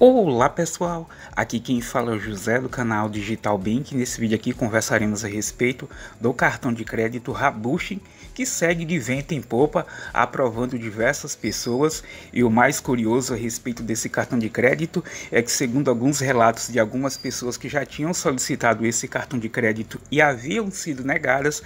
Olá pessoal, aqui quem fala é o José do canal Digital Bank. Nesse vídeo aqui conversaremos a respeito do cartão de crédito Rabushi que segue de vento em popa, aprovando diversas pessoas. E o mais curioso a respeito desse cartão de crédito é que, segundo alguns relatos de algumas pessoas que já tinham solicitado esse cartão de crédito e haviam sido negadas,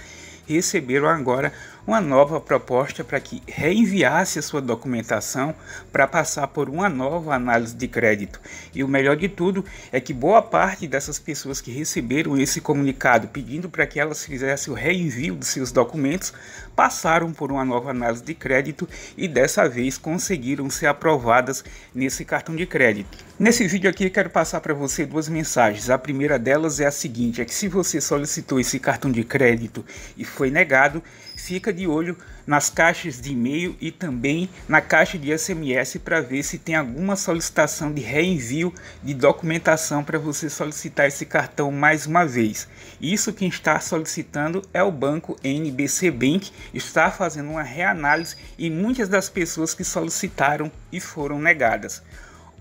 receberam agora uma nova proposta para que reenviasse sua documentação para passar por uma nova análise de crédito. E o melhor de tudo é que boa parte dessas pessoas que receberam esse comunicado pedindo para que elas fizessem o reenvio de seus documentos passaram por uma nova análise de crédito e dessa vez conseguiram ser aprovadas nesse cartão de crédito. Nesse vídeo aqui quero passar para você duas mensagens. A primeira delas é a seguinte: é que se você solicitou esse cartão de crédito e foi negado, fica de olho nas caixas de e-mail e também na caixa de SMS para ver se tem alguma solicitação de reenvio de documentação para você solicitar esse cartão mais uma vez. Isso quem está solicitando é o banco NBC Bank, está fazendo uma reanálise e muitas das pessoas que solicitaram e foram negadas.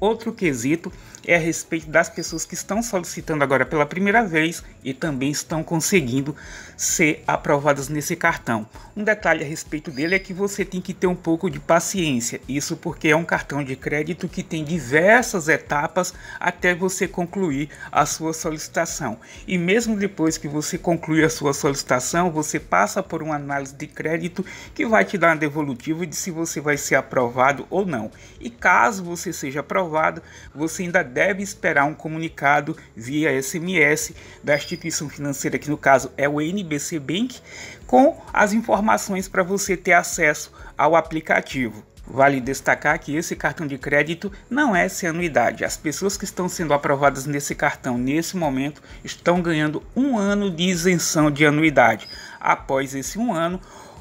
Outro quesito é a respeito das pessoas que estão solicitando agora pela primeira vez e também estão conseguindo ser aprovadas nesse cartão. Um detalhe a respeito dele é que você tem que ter um pouco de paciência, isso porque é um cartão de crédito que tem diversas etapas até você concluir a sua solicitação. E mesmo depois que você conclui a sua solicitação, você passa por uma análise de crédito que vai te dar uma devolutiva de se você vai ser aprovado ou não. E caso você seja aprovado, aprovado, você ainda deve esperar um comunicado via SMS da instituição financeira, que no caso é o NBC Bank, com as informações para você ter acesso ao aplicativo. Vale destacar que esse cartão de crédito não é sem anuidade. As pessoas que estão sendo aprovadas nesse cartão nesse momento estão ganhando um ano de isenção de anuidade. Após esse um ano,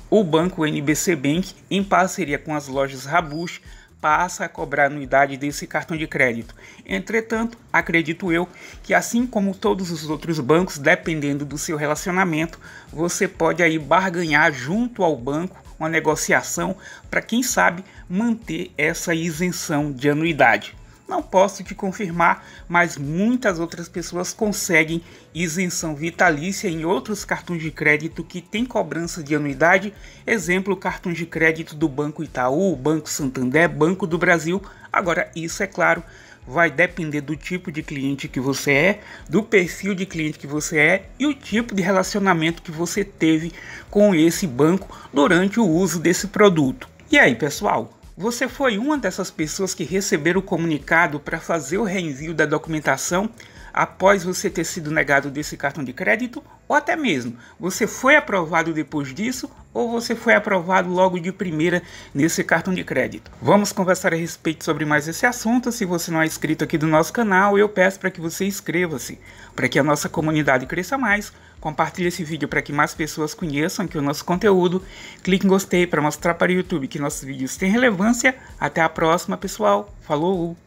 o banco NBC Bank, em parceria com as lojas Rabush, passa a cobrar anuidade desse cartão de crédito. Entretanto, acredito eu que assim como todos os outros bancos, dependendo do seu relacionamento, você pode aí barganhar junto ao banco uma negociação para quem sabe manter essa isenção de anuidade. Não posso te confirmar, mas muitas outras pessoas conseguem isenção vitalícia em outros cartões de crédito que têm cobrança de anuidade, exemplo, cartões de crédito do Banco Itaú, Banco Santander, Banco do Brasil. Agora, isso é claro, vai depender do tipo de cliente que você é, do perfil de cliente que você é e o tipo de relacionamento que você teve com esse banco durante o uso desse produto. E aí, pessoal? Você foi uma dessas pessoas que receberam o comunicado para fazer o reenvio da documentação após você ter sido negado desse cartão de crédito, ou até mesmo você foi aprovado depois disso, ou você foi aprovado logo de primeira nesse cartão de crédito. Vamos conversar a respeito sobre mais esse assunto. Se você não é inscrito aqui do nosso canal, eu peço para que você inscreva-se, para que a nossa comunidade cresça mais. Compartilhe esse vídeo para que mais pessoas conheçam que o nosso conteúdo. Clique em gostei para mostrar para o YouTube que nossos vídeos têm relevância. Até a próxima, pessoal. Falou!